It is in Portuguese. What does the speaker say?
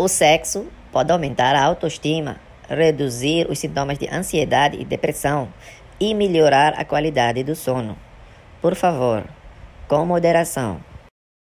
O sexo pode aumentar a autoestima, reduzir os sintomas de ansiedade e depressão e melhorar a qualidade do sono. Por favor, com moderação.